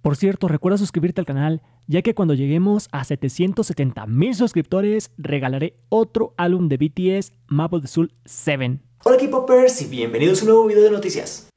Por cierto, recuerda suscribirte al canal, ya que cuando lleguemos a 770 mil suscriptores, regalaré otro álbum de BTS, Map of the Soul 7. Hola K-Popers y bienvenidos a un nuevo video de noticias.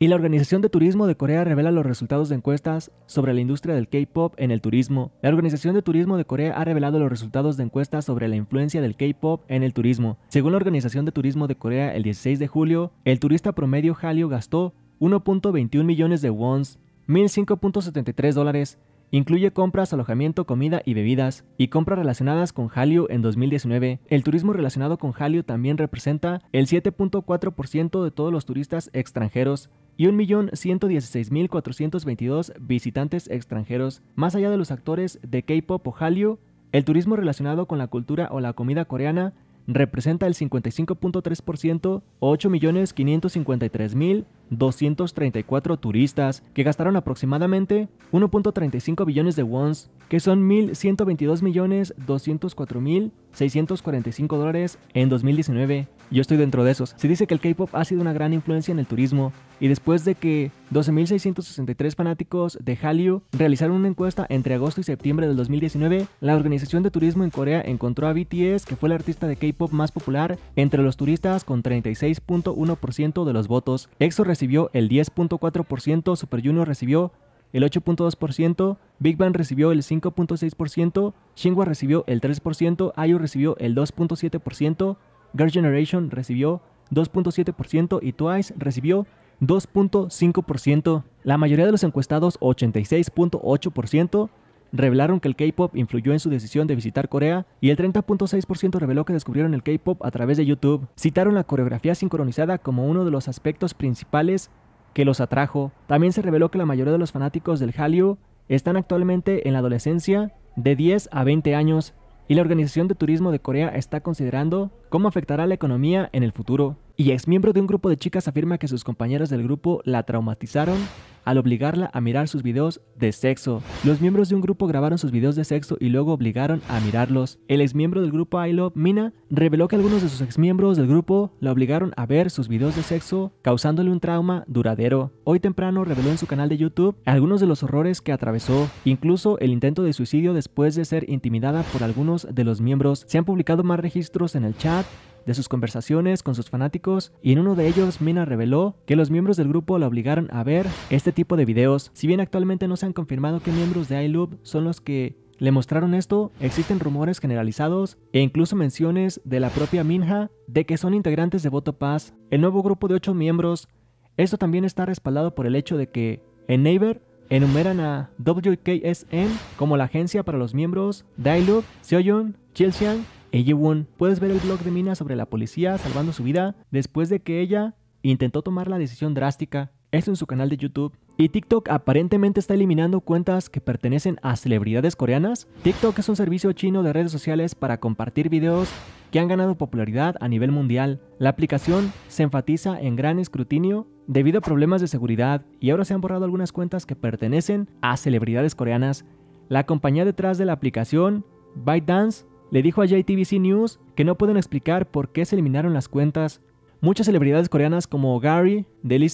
Y la Organización de Turismo de Corea revela los resultados de encuestas sobre la industria del K-pop en el turismo. La Organización de Turismo de Corea ha revelado los resultados de encuestas sobre la influencia del K-pop en el turismo. Según la Organización de Turismo de Corea, el 16 de julio, el turista promedio Hallyu gastó 1.21 millones de wons, 1.05.73 dólares, Incluye compras, alojamiento, comida y bebidas, y compras relacionadas con Hallyu en 2019. El turismo relacionado con Hallyu también representa el 7.4% de todos los turistas extranjeros y 1.116.422 visitantes extranjeros. Más allá de los actores de K-pop o Hallyu, el turismo relacionado con la cultura o la comida coreana representa el 55.3% o 8.553.000 234 turistas que gastaron aproximadamente 1.35 billones de wons, que son 1.122.204.000 millones 204 645 dólares en 2019. Yo estoy dentro de esos. Se dice que el K-pop ha sido una gran influencia en el turismo y después de que 12.663 fanáticos de Hallyu realizaron una encuesta entre agosto y septiembre del 2019, la Organización de Turismo en Corea encontró a BTS, que fue el artista de K-pop más popular entre los turistas con 36.1% de los votos. EXO recibió el 10.4%, Super Junior recibió el 8.2%, Big Bang recibió el 5.6%, Shingwa recibió el 3%, IU recibió el 2.7%, Girl Generation recibió 2.7% y Twice recibió 2.5%. La mayoría de los encuestados, 86.8%, revelaron que el K-pop influyó en su decisión de visitar Corea y el 30.6% reveló que descubrieron el K-pop a través de YouTube. Citaron la coreografía sincronizada como uno de los aspectos principales que los atrajo. También se reveló que la mayoría de los fanáticos del Hallyu están actualmente en la adolescencia de 10 a 20 años y la Organización de Turismo de Corea está considerando cómo afectará la economía en el futuro. Y ex miembro de un grupo de chicas afirma que sus compañeros del grupo la traumatizaron al obligarla a mirar sus videos de sexo. Los miembros de un grupo grabaron sus videos de sexo y luego obligaron a mirarlos. El exmiembro del grupo I Love Mina reveló que algunos de sus exmiembros del grupo la obligaron a ver sus videos de sexo, causándole un trauma duradero. Hoy temprano reveló en su canal de YouTube algunos de los horrores que atravesó, incluso el intento de suicidio después de ser intimidada por algunos de los miembros. Se han publicado más registros en el chat de sus conversaciones con sus fanáticos y en uno de ellos Mina reveló que los miembros del grupo la obligaron a ver este tipo de videos. Si bien actualmente no se han confirmado que miembros de I.L.U.B. son los que le mostraron esto, existen rumores generalizados e incluso menciones de la propia Minha de que son integrantes de Voto Paz, el nuevo grupo de 8 miembros. Esto también está respaldado por el hecho de que en Neighbor enumeran a WKSN como la agencia para los miembros de Seo Seoyun, Chilxiang Won, puedes ver el blog de Mina sobre la policía salvando su vida después de que ella intentó tomar la decisión drástica. Esto en su canal de YouTube. Y TikTok aparentemente está eliminando cuentas que pertenecen a celebridades coreanas. TikTok es un servicio chino de redes sociales para compartir videos que han ganado popularidad a nivel mundial. La aplicación se enfatiza en gran escrutinio debido a problemas de seguridad y ahora se han borrado algunas cuentas que pertenecen a celebridades coreanas. La compañía detrás de la aplicación, ByteDance, le dijo a JTBC News que no pueden explicar por qué se eliminaron las cuentas. Muchas celebridades coreanas como Gary, Deli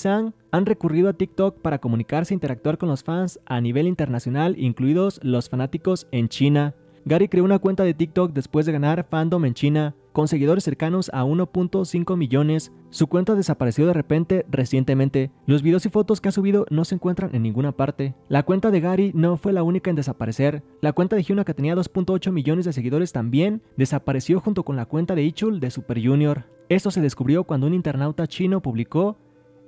han recurrido a TikTok para comunicarse e interactuar con los fans a nivel internacional, incluidos los fanáticos en China. Gary creó una cuenta de TikTok después de ganar fandom en China con seguidores cercanos a 1.5 millones. Su cuenta desapareció de repente recientemente. Los videos y fotos que ha subido no se encuentran en ninguna parte. La cuenta de Gary no fue la única en desaparecer. La cuenta de Hyuna que tenía 2.8 millones de seguidores también desapareció junto con la cuenta de Ichul de Super Junior. Esto se descubrió cuando un internauta chino publicó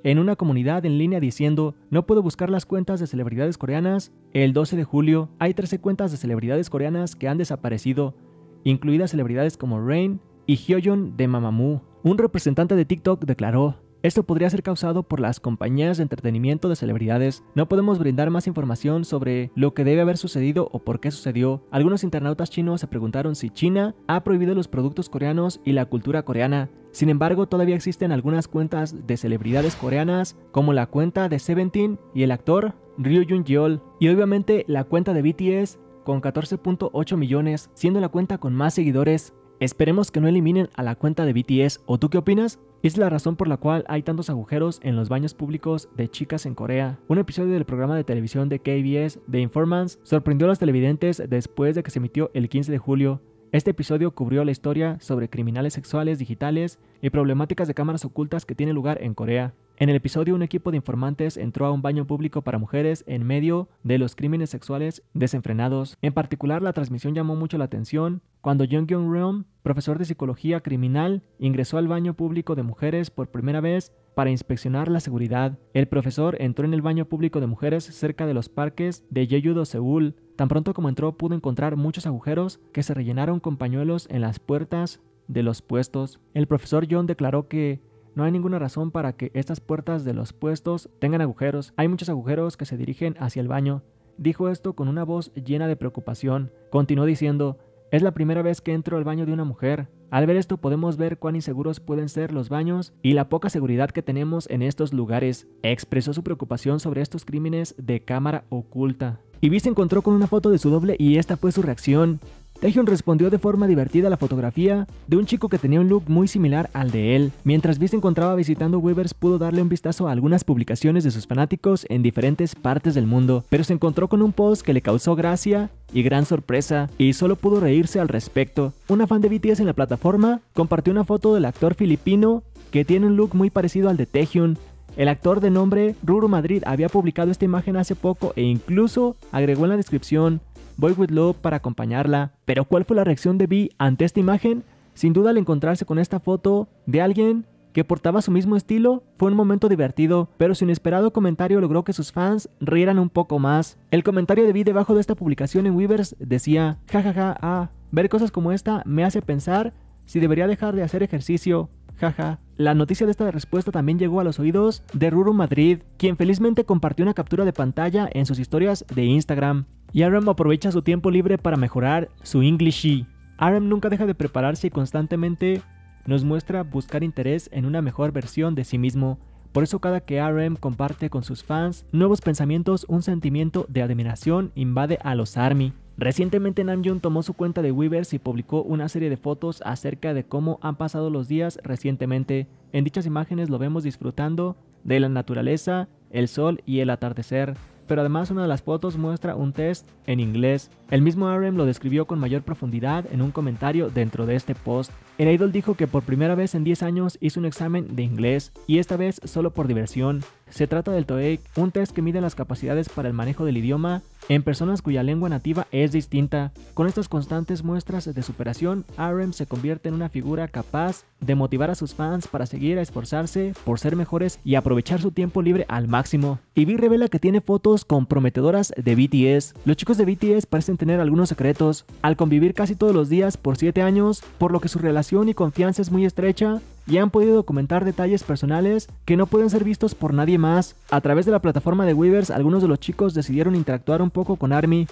en una comunidad en línea diciendo, no puedo buscar las cuentas de celebridades coreanas. El 12 de julio hay 13 cuentas de celebridades coreanas que han desaparecido, incluidas celebridades como Rain, y Hyoyun de Mamamoo, un representante de TikTok declaró, esto podría ser causado por las compañías de entretenimiento de celebridades. No podemos brindar más información sobre lo que debe haber sucedido o por qué sucedió. Algunos internautas chinos se preguntaron si China ha prohibido los productos coreanos y la cultura coreana. Sin embargo, todavía existen algunas cuentas de celebridades coreanas, como la cuenta de Seventeen y el actor Ryu Jun Yeol, y obviamente la cuenta de BTS con 14.8 millones, siendo la cuenta con más seguidores. Esperemos que no eliminen a la cuenta de BTS, ¿o tú qué opinas? Es la razón por la cual hay tantos agujeros en los baños públicos de chicas en Corea. Un episodio del programa de televisión de KBS, The Informants, sorprendió a los televidentes después de que se emitió el 15 de julio. Este episodio cubrió la historia sobre criminales sexuales digitales y problemáticas de cámaras ocultas que tiene lugar en Corea. En el episodio, un equipo de informantes entró a un baño público para mujeres en medio de los crímenes sexuales desenfrenados. En particular, la transmisión llamó mucho la atención cuando Jung Kyung Ryong, profesor de psicología criminal, ingresó al baño público de mujeres por primera vez para inspeccionar la seguridad. El profesor entró en el baño público de mujeres cerca de los parques de Yeyudo Seúl. Tan pronto como entró, pudo encontrar muchos agujeros que se rellenaron con pañuelos en las puertas de los puestos. El profesor John declaró que no hay ninguna razón para que estas puertas de los puestos tengan agujeros. Hay muchos agujeros que se dirigen hacia el baño. Dijo esto con una voz llena de preocupación. Continuó diciendo, es la primera vez que entro al baño de una mujer. Al ver esto podemos ver cuán inseguros pueden ser los baños y la poca seguridad que tenemos en estos lugares. Expresó su preocupación sobre estos crímenes de cámara oculta. Ivy se encontró con una foto de su doble y esta fue su reacción. Taehyun respondió de forma divertida a la fotografía de un chico que tenía un look muy similar al de él. Mientras V se encontraba visitando Weavers, pudo darle un vistazo a algunas publicaciones de sus fanáticos en diferentes partes del mundo, pero se encontró con un post que le causó gracia y gran sorpresa, y solo pudo reírse al respecto. Una fan de BTS en la plataforma compartió una foto del actor filipino que tiene un look muy parecido al de Taehyun, el actor de nombre Ruru Madrid había publicado esta imagen hace poco e incluso agregó en la descripción Boy With Love para acompañarla. Pero ¿cuál fue la reacción de Vi ante esta imagen? Sin duda al encontrarse con esta foto de alguien que portaba su mismo estilo, fue un momento divertido, pero su inesperado comentario logró que sus fans rieran un poco más. El comentario de Vi debajo de esta publicación en Weavers decía, jajaja, ah, ver cosas como esta me hace pensar si debería dejar de hacer ejercicio, jaja. La noticia de esta respuesta también llegó a los oídos de Ruru Madrid, quien felizmente compartió una captura de pantalla en sus historias de Instagram. Y Aram aprovecha su tiempo libre para mejorar su English. Aram nunca deja de prepararse y constantemente nos muestra buscar interés en una mejor versión de sí mismo. Por eso cada que RM comparte con sus fans nuevos pensamientos, un sentimiento de admiración invade a los ARMY. Recientemente Namjoon tomó su cuenta de Weavers y publicó una serie de fotos acerca de cómo han pasado los días recientemente. En dichas imágenes lo vemos disfrutando de la naturaleza, el sol y el atardecer pero además una de las fotos muestra un test en inglés. El mismo RM lo describió con mayor profundidad en un comentario dentro de este post el idol dijo que por primera vez en 10 años hizo un examen de inglés y esta vez solo por diversión. Se trata del TOEIC, un test que mide las capacidades para el manejo del idioma en personas cuya lengua nativa es distinta. Con estas constantes muestras de superación, RM se convierte en una figura capaz de motivar a sus fans para seguir a esforzarse por ser mejores y aprovechar su tiempo libre al máximo. Y revela que tiene fotos comprometedoras de BTS. Los chicos de BTS parecen tener algunos secretos al convivir casi todos los días por 7 años, por lo que su relación y confianza es muy estrecha y han podido documentar detalles personales que no pueden ser vistos por nadie más. A través de la plataforma de Weavers, algunos de los chicos decidieron interactuar un poco con ARMY,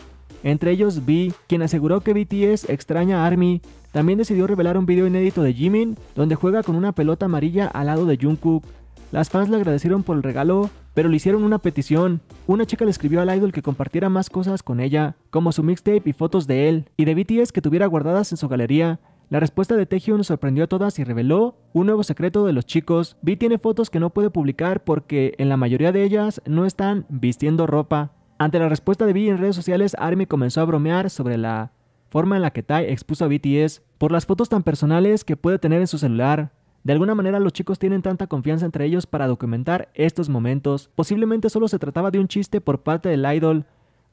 entre ellos V, quien aseguró que BTS extraña a ARMY. También decidió revelar un video inédito de Jimin, donde juega con una pelota amarilla al lado de Jungkook. Las fans le agradecieron por el regalo, pero le hicieron una petición. Una chica le escribió al idol que compartiera más cosas con ella, como su mixtape y fotos de él, y de BTS que tuviera guardadas en su galería. La respuesta de Taehyun sorprendió a todas y reveló un nuevo secreto de los chicos. Vi tiene fotos que no puede publicar porque en la mayoría de ellas no están vistiendo ropa. Ante la respuesta de Vi en redes sociales, Army comenzó a bromear sobre la forma en la que Tai expuso a BTS por las fotos tan personales que puede tener en su celular. De alguna manera los chicos tienen tanta confianza entre ellos para documentar estos momentos. Posiblemente solo se trataba de un chiste por parte del idol,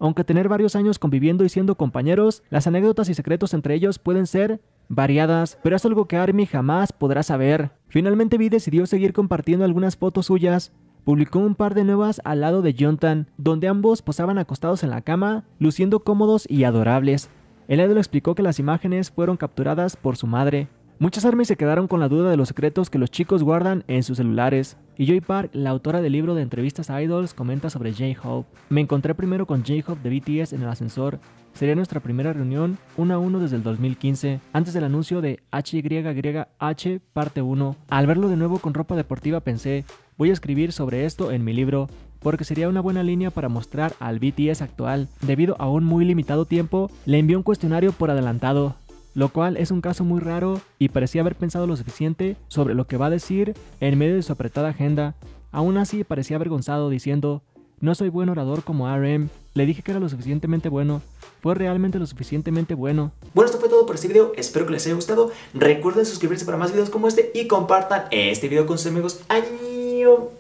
aunque tener varios años conviviendo y siendo compañeros, las anécdotas y secretos entre ellos pueden ser variadas, pero es algo que Army jamás podrá saber. Finalmente Vi decidió seguir compartiendo algunas fotos suyas, publicó un par de nuevas al lado de Jontan, donde ambos posaban acostados en la cama, luciendo cómodos y adorables. El idol explicó que las imágenes fueron capturadas por su madre, Muchas armies se quedaron con la duda de los secretos que los chicos guardan en sus celulares. Y Joy Park, la autora del libro de entrevistas a Idols, comenta sobre J-Hope. Me encontré primero con J-Hope de BTS en el ascensor. Sería nuestra primera reunión, uno a uno desde el 2015, antes del anuncio de HYYH parte 1. Al verlo de nuevo con ropa deportiva pensé, voy a escribir sobre esto en mi libro, porque sería una buena línea para mostrar al BTS actual. Debido a un muy limitado tiempo, le envió un cuestionario por adelantado, lo cual es un caso muy raro y parecía haber pensado lo suficiente sobre lo que va a decir en medio de su apretada agenda. Aún así parecía avergonzado diciendo, no soy buen orador como RM, le dije que era lo suficientemente bueno, fue realmente lo suficientemente bueno. Bueno, esto fue todo por este video, espero que les haya gustado, recuerden suscribirse para más videos como este y compartan este video con sus amigos. Adiós.